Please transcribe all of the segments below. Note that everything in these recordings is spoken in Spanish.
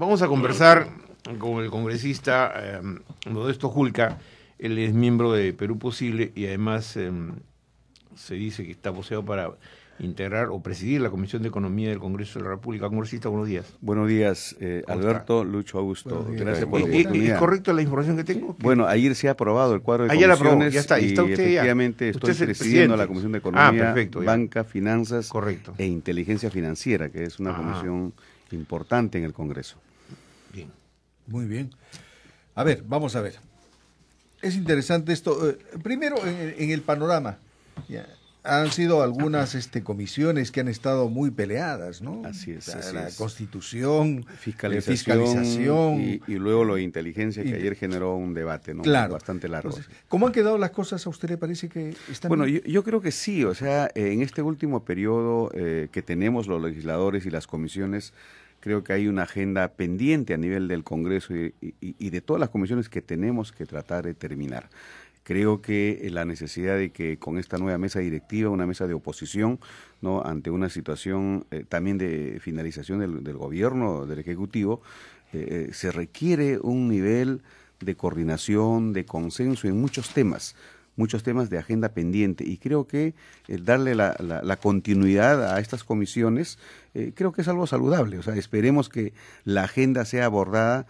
Vamos a conversar con el congresista eh, Modesto Julca. Él es miembro de Perú Posible y además eh, se dice que está poseado para integrar o presidir la Comisión de Economía del Congreso de la República. Congresista, buenos días. Buenos días, eh, Alberto, Lucho, Augusto. Gracias por la ¿Es correcta la información que tengo? Bueno, ayer se ha aprobado el cuadro de ayer ah, comisiones. y está usted efectivamente estoy presidiendo la Comisión de ah, Economía, ah, Banca, Finanzas e Inteligencia Financiera, que es una comisión importante en el Congreso. Muy bien. A ver, vamos a ver. Es interesante esto. Eh, primero, en, el panorama. han sido algunas este, comisiones que han estado muy peleadas, ¿no? Así es. la, constitución, eh, fiscalización, y, luego lo de inteligencia que ayer generó un debate, ¿no? Bastante largo. ¿Cómo han quedado las cosas a usted le parece que están? Bueno, yo, creo que sí, o sea, en este último periodo eh, que tenemos los legisladores y las comisiones, creo que hay una agenda pendiente a nivel del Congreso y, de todas las comisiones que tenemos que tratar de terminar. Creo que eh, la necesidad de que con esta nueva mesa directiva, una mesa de oposición, no ante una situación eh, también de finalización del, gobierno, del Ejecutivo, eh, se requiere un nivel de coordinación, de consenso en muchos temas muchos temas de agenda pendiente y creo que eh, darle la, continuidad a estas comisiones eh, creo que es algo saludable. O sea, esperemos que la agenda sea abordada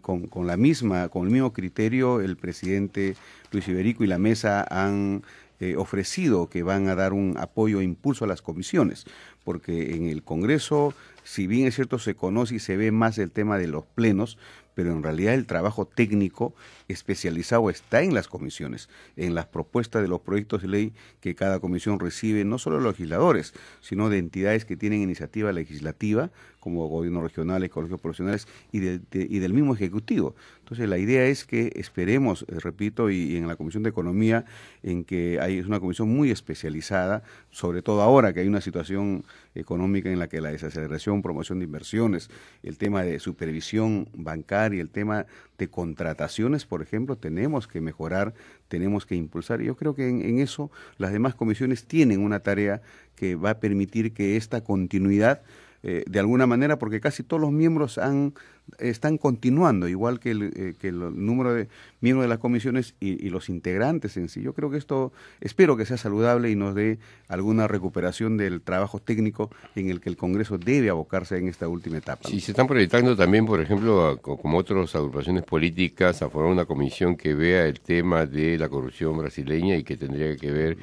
con, la misma, con el mismo criterio el presidente Luis Iberico y la mesa han eh, ofrecido que van a dar un apoyo e impulso a las comisiones, porque en el Congreso si bien es cierto se conoce y se ve más el tema de los plenos, pero en realidad el trabajo técnico especializado está en las comisiones, en las propuestas de los proyectos de ley que cada comisión recibe, no solo de los legisladores, sino de entidades que tienen iniciativa legislativa, como gobiernos regionales, colegios profesionales y, del mismo Ejecutivo. Entonces la idea es que esperemos, eh, repito, y, en la Comisión de Economía, en que hay es una comisión muy especializada, sobre todo ahora que hay una situación económica en la que la desaceleración, promoción de inversiones, el tema de supervisión bancaria, el tema de contrataciones, por ejemplo, tenemos que mejorar, tenemos que impulsar. Yo creo que en eso las demás comisiones tienen una tarea que va a permitir que esta continuidad eh, de alguna manera, porque casi todos los miembros han, están continuando, igual que el, eh, número de miembros de las comisiones y, los integrantes en sí. Yo creo que esto, espero que sea saludable y nos dé alguna recuperación del trabajo técnico en el que el Congreso debe abocarse en esta última etapa. ¿Y se están proyectando también, por ejemplo, como otras agrupaciones políticas, a formar una comisión que vea el tema de la corrupción brasileña y que tendría que ver,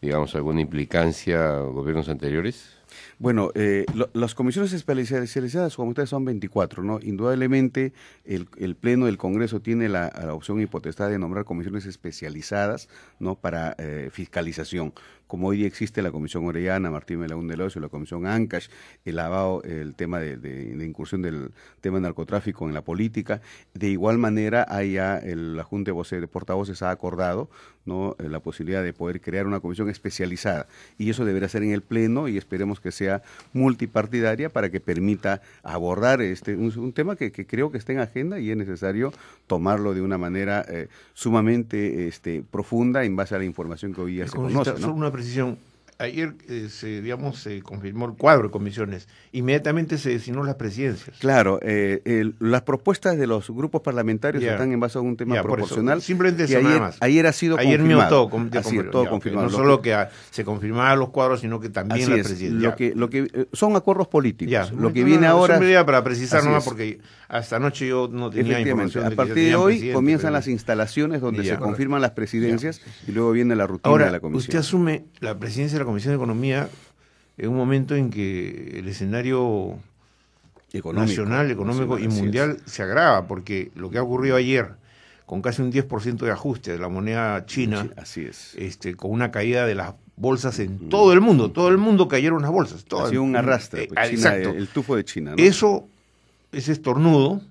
digamos, alguna implicancia gobiernos anteriores. Bueno, eh, las comisiones especializadas, como ustedes, son 24, ¿no? Indudablemente, el, Pleno del Congreso tiene la, opción y potestad de nombrar comisiones especializadas, ¿no? Para eh, fiscalización como hoy día existe la Comisión Orellana, Martín de del y la Comisión Ancash, el lavado, el tema de, incursión del tema de narcotráfico en la política, de igual manera hay la Junta de, Voces, Portavoces ha acordado ¿no? Eh, la posibilidad de poder crear una comisión especializada y eso deberá ser en el Pleno y esperemos que sea multipartidaria para que permita abordar este un, tema que, creo que está en agenda y es necesario tomarlo de una manera eh, sumamente este, profunda en base a la información que hoy ya eh, se conoce. precisam ayer eh, se, digamos, se confirmó el cuadro de comisiones, inmediatamente se designó las presidencias. Claro, eh, las propuestas de los grupos parlamentarios están en base a un tema proporcional. simplemente eso ayer, nada más. Ayer ha sido confirmado. todo, No solo que se confirmaban los cuadros, sino que también las presidencias. que, eh, son acuerdos políticos. Lo que viene ahora... para precisar nomás, porque hasta anoche yo no tenía información. a partir de hoy comienzan las instalaciones donde se confirman las presidencias y luego viene la rutina de la comisión. usted asume la presidencia de la Comisión de Economía en un momento en que el escenario nacional, económico y mundial se agrava, porque lo que ha ocurrido ayer, con casi un 10% de ajuste de la moneda china, este, con una caída de las bolsas en todo el mundo, todo el mundo cayeron las bolsas. todo Ha sido un arrastre, eh, pues, El, tufo de China. Eso, es estornudo, o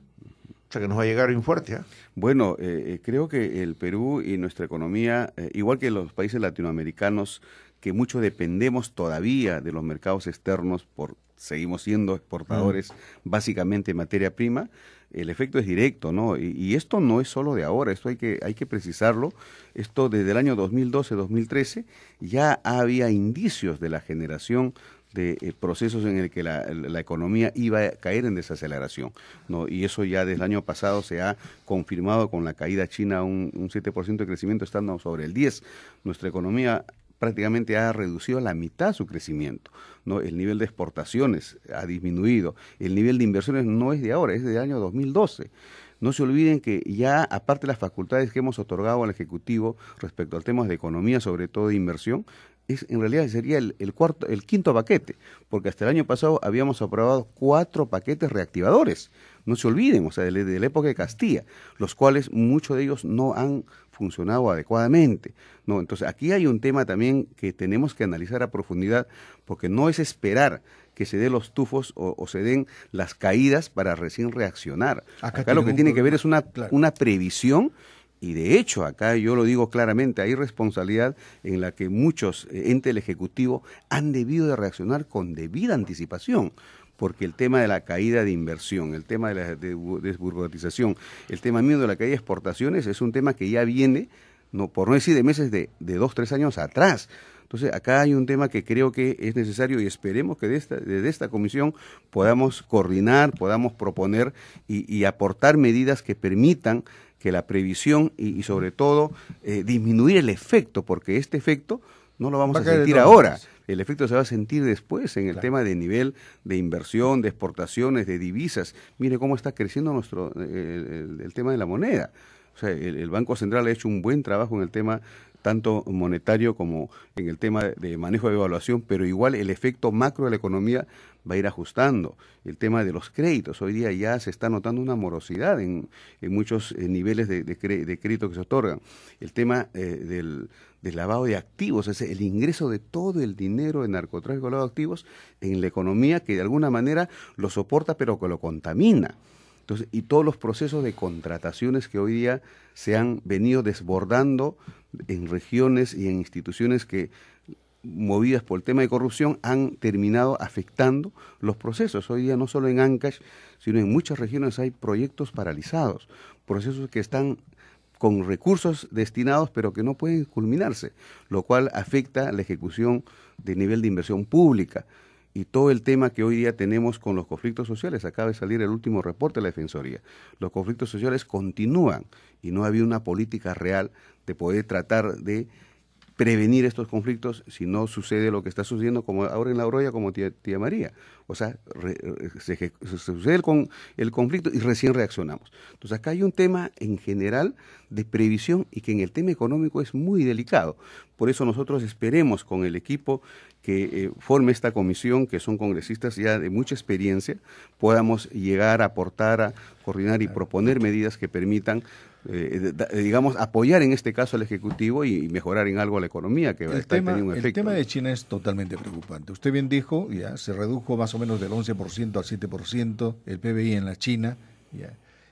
sea que nos va a llegar bien fuerte. ¿ah? Bueno, eh, eh, creo que el Perú y nuestra economía, igual que los países latinoamericanos, que mucho dependemos todavía de los mercados externos por seguimos siendo exportadores mm. básicamente de materia prima, el efecto es directo, ¿no? Y, esto no es solo de ahora, esto hay que, hay que precisarlo. Esto desde el año 2012-2013 ya había indicios de la generación de eh, procesos en el que la, economía iba a caer en desaceleración, ¿no? Y eso ya desde el año pasado se ha confirmado con la caída china un, un 7% de crecimiento, estando sobre el 10%. Nuestra economía prácticamente ha reducido a la mitad su crecimiento. ¿no? El nivel de exportaciones ha disminuido. El nivel de inversiones no es de ahora, es del año 2012. No se olviden que ya, aparte de las facultades que hemos otorgado al Ejecutivo respecto al tema de economía, sobre todo de inversión, es, en realidad sería cuarto, el quinto paquete, porque hasta el año pasado habíamos aprobado cuatro paquetes reactivadores no se olviden, o sea, de, la época de Castilla, los cuales muchos de ellos no han funcionado adecuadamente. No, entonces aquí hay un tema también que tenemos que analizar a profundidad, porque no es esperar que se den los tufos o, se den las caídas para recién reaccionar. Acá, lo que tiene que ver es una, una previsión y de hecho, acá yo lo digo claramente, hay responsabilidad en la que muchos eh, entes del Ejecutivo han debido de reaccionar con debida anticipación porque el tema de la caída de inversión, el tema de la desburocratización, el tema mío de la caída de exportaciones es un tema que ya viene, no, por no decir de meses, de, dos, tres años atrás. Entonces, acá hay un tema que creo que es necesario y esperemos que de esta, desde esta comisión podamos coordinar, podamos proponer y, aportar medidas que permitan que la previsión y, sobre todo eh, disminuir el efecto, porque este efecto no lo vamos a, sentir ahora. El efecto se va a sentir después en el tema de nivel de inversión, de exportaciones, de divisas. Mire cómo está creciendo nuestro eh, el, tema de la moneda. O sea, el, el, Banco Central ha hecho un buen trabajo en el tema tanto monetario como en el tema de manejo de evaluación, pero igual el efecto macro de la economía va a ir ajustando. El tema de los créditos, hoy día ya se está notando una morosidad en, muchos eh, niveles de, crédito que se otorgan. El tema eh, del, lavado de activos, es el ingreso de todo el dinero de narcotráfico lavado de activos en la economía que de alguna manera lo soporta pero que lo contamina. Entonces, y todos los procesos de contrataciones que hoy día se han venido desbordando en regiones y en instituciones que movidas por el tema de corrupción han terminado afectando los procesos. Hoy día no solo en Ancash, sino en muchas regiones hay proyectos paralizados, procesos que están con recursos destinados pero que no pueden culminarse, lo cual afecta la ejecución de nivel de inversión pública y todo el tema que hoy día tenemos con los conflictos sociales. Acaba de salir el último reporte de la Defensoría. Los conflictos sociales continúan y no había una política real de poder tratar de prevenir estos conflictos si no sucede lo que está sucediendo como ahora en La Oroya como tía, María. O sea, se, sucede el, con, el conflicto y recién reaccionamos. Entonces acá hay un tema en general de previsión y que en el tema económico es muy delicado. Por eso nosotros esperemos con el equipo que eh, forme esta comisión, que son congresistas ya de mucha experiencia, podamos llegar a aportar, a coordinar y proponer medidas que permitan eh, digamos, apoyar en este caso al Ejecutivo y mejorar en algo la economía que el está tema, teniendo un efecto. El tema de China es totalmente preocupante. Usted bien dijo, ya se redujo más o menos del 11% al 7% el PBI en la China.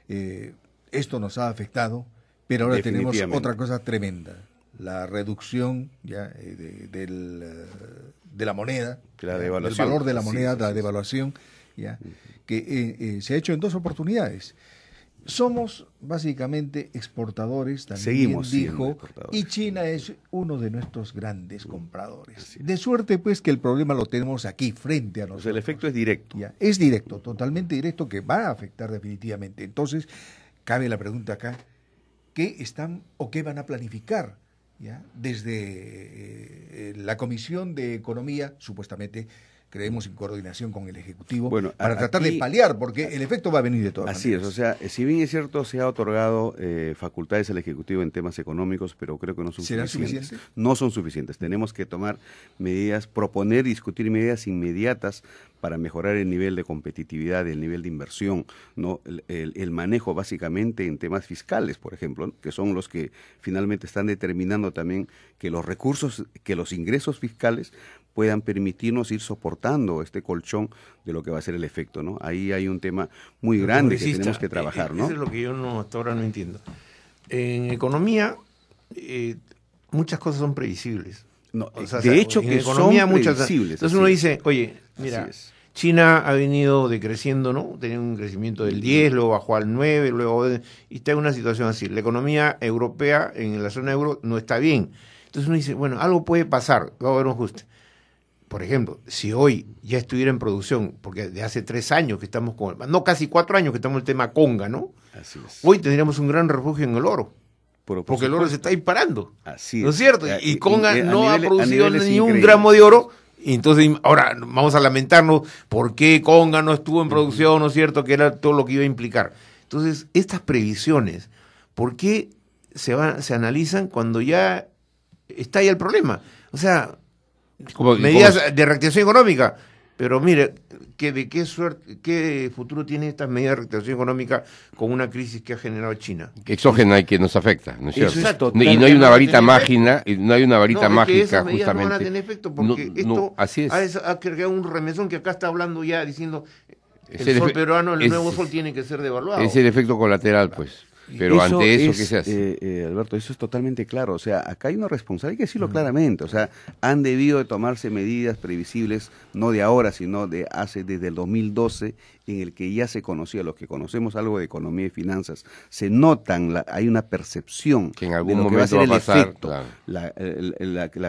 Eh, esto nos ha afectado, pero ahora tenemos otra cosa tremenda, la reducción eh, de, la moneda, la devaluación. el valor de la moneda, la devaluación, ya, que se ha hecho en dos oportunidades. Somos básicamente exportadores, también Seguimos dijo, y China es uno de nuestros grandes compradores. De suerte, pues, que el problema lo tenemos aquí, frente a nosotros. el efecto es directo. es directo, totalmente directo, que va a afectar definitivamente. Entonces, cabe la pregunta acá, ¿qué están o qué van a planificar? ¿Ya? Desde eh, la Comisión de Economía, supuestamente, creemos en coordinación con el Ejecutivo, para tratar de paliar, porque el efecto va a venir de todas Así es, o sea, si bien es cierto, se ha otorgado eh, facultades al Ejecutivo en temas económicos, pero creo que no son ¿Serán suficientes. No son suficientes. Tenemos que tomar medidas, proponer, discutir medidas inmediatas para mejorar el nivel de competitividad, el nivel de inversión, ¿no? el, manejo básicamente en temas fiscales, por ejemplo, que son los que finalmente están determinando también que los recursos, que los ingresos fiscales puedan permitirnos ir soportando este colchón de lo que va a ser el efecto, ¿no? Ahí hay un tema muy grande que tenemos que eh, trabajar, eh, ¿no? Eso es lo que yo no, hasta ahora no entiendo. En economía, eh, muchas cosas son previsibles. de hecho, que son previsibles. Entonces uno dice, oye, mira, China ha venido decreciendo, ¿no? Tenía un crecimiento del 10, luego bajó al 9, luego... Y está en una situación así. La economía europea en la zona euro no está bien. Entonces uno dice, bueno, algo puede pasar, va a haber un ajuste por ejemplo, si hoy ya estuviera en producción, porque de hace tres años que estamos con, no casi cuatro años que estamos en el tema conga, ¿no? Así es. Hoy tendríamos un gran refugio en el oro. porque el oro se está disparando. Así es. ¿No es cierto? Y, conga no ha producido ni un gramo de oro. y Entonces, ahora vamos a lamentarnos por qué Conga no estuvo en producción, ¿no es cierto? Que era todo lo que iba a implicar. Entonces, estas previsiones, ¿por qué se, van, se analizan cuando ya está ahí el problema? O sea, medidas de reactivación económica. Pero mire, que de qué suerte, qué futuro tiene estas medidas de reactivación económica con una crisis que ha generado China. Exógena y que nos afecta, ¿no es cierto? Exacto, y no hay una varita mágica, y no hay una varita mágica justamente. No efecto porque esto ha, ha creado un remesón que acá está hablando ya diciendo el sol peruano, el nuevo sol tiene que ser devaluado. Es el efecto colateral, pues. Pero ante eso, ¿qué se hace? Eh, eh, Alberto, eso es totalmente claro. O sea, acá hay una responsabilidad, hay que decirlo claramente. O sea, han debido de tomarse medidas previsibles, no de ahora, sino de hace desde el 2012, en el que ya se conocía, los que conocemos algo de economía y finanzas, se notan, hay una percepción que en algún momento va a pasar, la,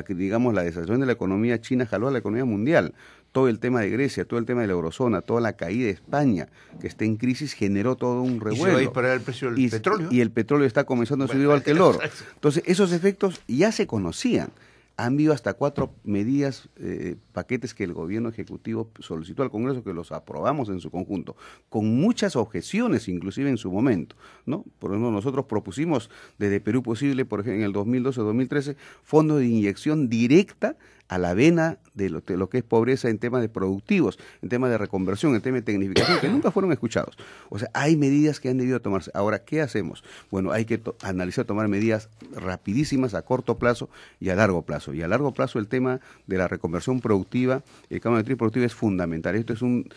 digamos, la desaceleración de la economía china jaló a la economía mundial todo el tema de Grecia, todo el tema de la eurozona, toda la caída de España, que está en crisis, generó todo un revuelo. Y el precio del petróleo. el petróleo está comenzando a subir igual que el oro. Entonces, esos efectos ya se conocían. Han habido hasta cuatro medidas, eh, paquetes que el gobierno ejecutivo solicitó al Congreso, que los aprobamos en su conjunto, con muchas objeciones inclusive en su momento. ¿no? Por ejemplo nosotros propusimos desde Perú Posible, por ejemplo, en el 2012-2013, fondos de inyección directa a la vena de lo, que es pobreza en temas de productivos, en temas de reconversión, en temas de tecnificación, que nunca fueron escuchados. O sea, hay medidas que han debido tomarse. Ahora, ¿qué hacemos? Bueno, hay que analizar, tomar medidas rapidísimas a corto plazo y a largo plazo. Y a largo plazo el tema de la reconversión productiva, el cambio de productiva es fundamental. Esto es un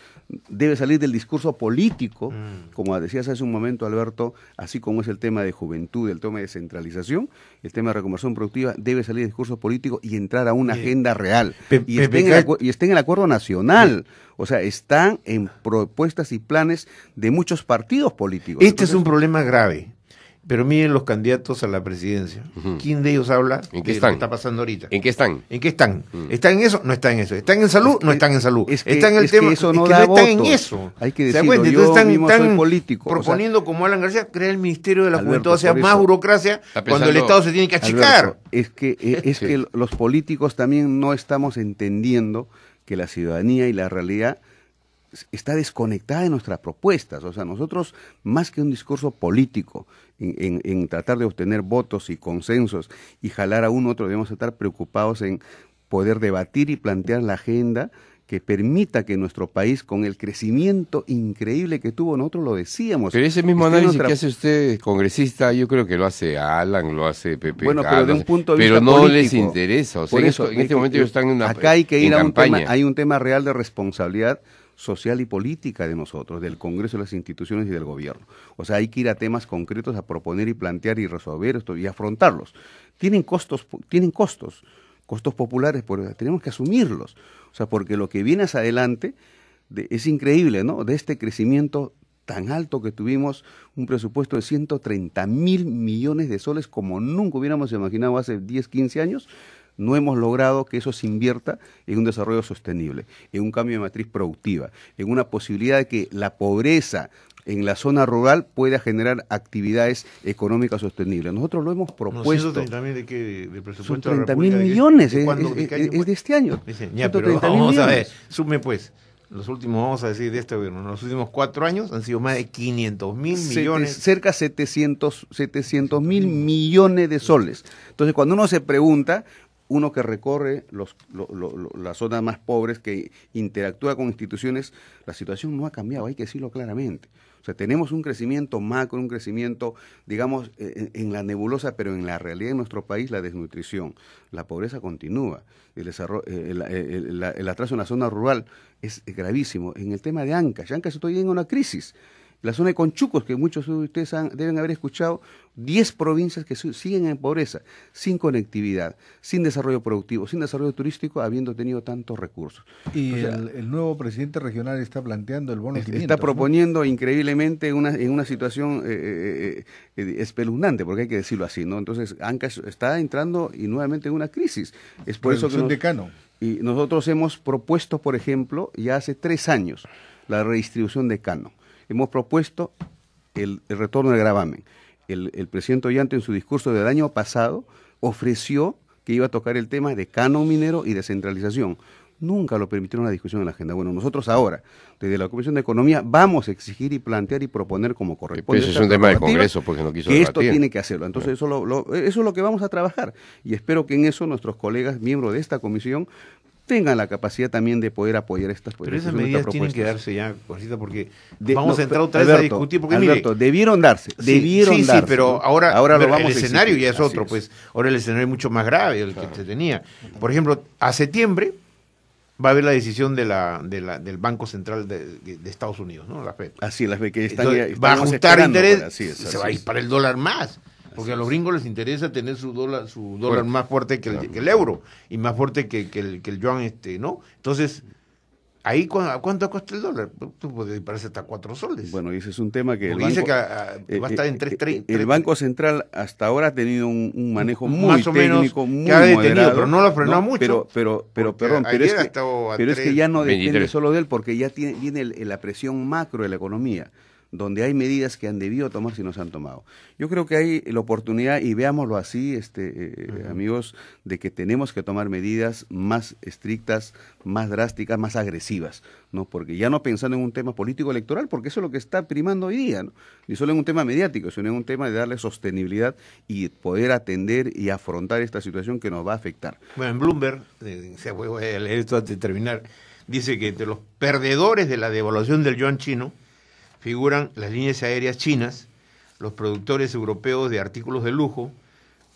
debe salir del discurso político, mm. como decías hace un momento, Alberto, así como es el tema de juventud, el tema de descentralización el tema de reconversión productiva debe salir del discurso político y entrar a una agenda real y, estén en el, acuerdo nacional. O sea, están en propuestas y planes de muchos partidos políticos. Este es un problema grave pero miren los candidatos a la presidencia. ¿Quién de ellos habla ¿En qué de están? lo que está pasando ahorita? ¿En qué están? ¿En qué están? ¿Están en eso? No están en eso. ¿Están en salud? no están en salud. ¿Están en el tema? eso no, no están en eso. Hay que decirlo. Entonces yo están, mismo proponiendo, como Alan García, crear el Ministerio de la Juventud, o sea, más burocracia, cuando el Estado se tiene que achicar. es que, e, es que los políticos también no estamos entendiendo que la ciudadanía y la realidad está desconectada de nuestras propuestas. O sea, nosotros, más que un discurso político, en, en, tratar de obtener votos y consensos y jalar a uno otro, debemos estar preocupados en poder debatir y plantear la agenda que permita que nuestro país, con el crecimiento increíble que tuvo, nosotros lo decíamos. Pero ese mismo análisis que hace usted, congresista, yo creo que lo hace Alan, lo hace Pepe. Bueno, pero de un punto de vista Pero no les interesa. O sea, en, este momento ellos están en una Acá hay que ir a campaña. hay un tema real de responsabilidad social y política de nosotros, del Congreso, de las instituciones y del gobierno. O sea, hay que ir a temas concretos a proponer y plantear y resolver esto y afrontarlos. Tienen costos, tienen costos, costos populares, pero tenemos que asumirlos. O sea, porque lo que viene hacia adelante es increíble, ¿no? De este crecimiento tan alto que tuvimos un presupuesto de 130 mil millones de soles como nunca hubiéramos imaginado hace 10, 15 años, no hemos logrado que eso se invierta en un desarrollo sostenible, en un cambio de matriz productiva, en una posibilidad de que la pobreza en la zona rural pueda generar actividades económicas sostenibles. Nosotros lo hemos propuesto. 130 mil de qué? De 30 mil millones, de, es, de este año. ya, pero vamos a sume pues. Los últimos, vamos a decir, de este gobierno, los últimos cuatro años han sido más de 500 mil millones. cerca cerca 700 mil millones de soles. Entonces, cuando uno se pregunta, uno que recorre las zonas más pobres, que interactúa con instituciones, la situación no ha cambiado, hay que decirlo claramente. O sea, tenemos un crecimiento macro, un crecimiento, digamos, e, e, en, la nebulosa, pero en la realidad de nuestro país, la desnutrición, la pobreza continúa, el, desarrollo, eh, eh, el, atraso en la zona rural es gravísimo. En el tema de Ancash, Ancash estoy en una crisis. La zona de Conchucos, que muchos de ustedes deben haber escuchado, 10 provincias que siguen en pobreza, sin conectividad, sin desarrollo productivo, sin desarrollo turístico, habiendo tenido tantos recursos. Y el, nuevo presidente regional está planteando el bono 500, Está proponiendo increíblemente en una situación eh, eh, eh, espeluznante, porque hay que decirlo así, ¿no? Entonces, Ancash está entrando y nuevamente en una crisis. Es por eso que un decano. Y nosotros hemos propuesto, por ejemplo, ya hace tres años, la redistribución de cano hemos propuesto el, retorno del gravamen. El, presidente Ollante en su discurso del año pasado ofreció que iba a tocar el tema de canon minero y descentralización. Nunca lo permitieron la discusión en la agenda. Bueno, nosotros ahora, desde la Comisión de Economía, vamos a exigir y plantear y proponer como corresponde. eso es un tema de Congreso, porque no quiso que Y Esto tiene que hacerlo. Entonces, eso es lo que vamos a trabajar. Y espero que en eso nuestros colegas, miembros de esta comisión, tengan la capacidad también de poder apoyar estas Pero esas pues, medidas tienen que darse ya, porque vamos a entrar otra vez a discutir. Porque, Alberto, debieron darse, debieron darse. Sí, pero ahora, ahora lo vamos el escenario ya es otro, pues ahora el escenario es mucho más grave el que se tenía. Por ejemplo, a septiembre va a haber la decisión de la, de la del Banco Central de, Estados Unidos, ¿no? La Fed. Así, la Fed que está, Va a ajustar interés, se va a ir para el dólar más. Porque a los gringos les interesa tener su dólar, su dólar más fuerte que el, euro y más fuerte que, el, que yuan, este, ¿no? Entonces, ahí cuánto cuesta el dólar? Tú puedes hasta cuatro soles. Bueno, ese es un tema que. el banco, dice ah, eh, que va a eh, estar en tres, eh, tres, El Banco Central hasta ahora ha tenido un, manejo muy menos, muy pero no lo ha frenado mucho. Pero, pero, pero pero, es que, ya no depende solo de él, porque ya tiene, viene la presión macro de la economía donde hay medidas que han debido tomar Si no se han tomado. Yo creo que hay la oportunidad, y veámoslo así, este, eh, eh, amigos, de que tenemos que tomar medidas más estrictas, más drásticas, más agresivas, ¿no? Porque ya no pensando en un tema político electoral, porque eso es lo que está primando hoy día, Ni solo en un tema mediático, sino en un tema de darle sostenibilidad y poder atender y afrontar esta situación que nos va a afectar. Bueno, en Bloomberg, eh, voy a leer esto antes de terminar, dice que entre los perdedores de la devaluación del yuan chino, figuran las líneas aéreas chinas, los productores europeos de artículos de lujo,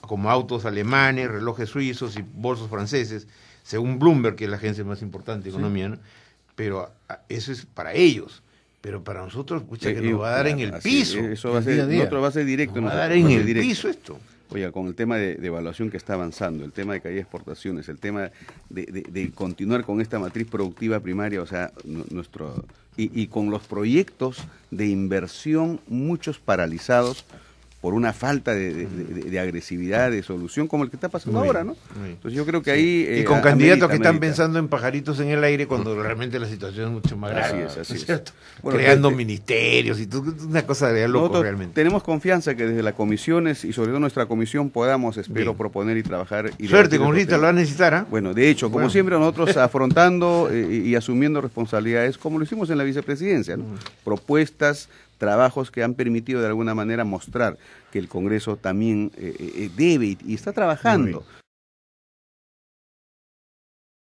como autos alemanes, relojes suizos y bolsos franceses, según Bloomberg, que es la agencia más importante de economía, pero ah, eso es para ellos. Pero para nosotros, escucha, que nos va a dar en ah, el piso. Eso va a ser, directo. en el piso esto. Oiga, con el tema de, evaluación que está avanzando, el tema de caídas de exportaciones, el tema de, continuar con esta matriz productiva primaria, o sea, nuestro y, con los proyectos de inversión, muchos paralizados por una falta de, agresividad, de solución, como el que está pasando ahora, ¿no? Entonces yo creo que ahí... y eh, con candidatos que están pensando en pajaritos en el aire cuando realmente la situación es mucho más grave. Así es, Creando ministerios y todo, una cosa de loco realmente. Tenemos confianza que desde las comisiones y sobre todo nuestra comisión podamos, espero, proponer y trabajar. Y Suerte, Rita este lo van a necesitar, ¿ah? Bueno, de hecho, como siempre nosotros afrontando eh, y asumiendo responsabilidades, como lo hicimos en la vicepresidencia, ¿no? Propuestas trabajos que han permitido de alguna manera mostrar que el Congreso también eh, eh, eh, debe y está trabajando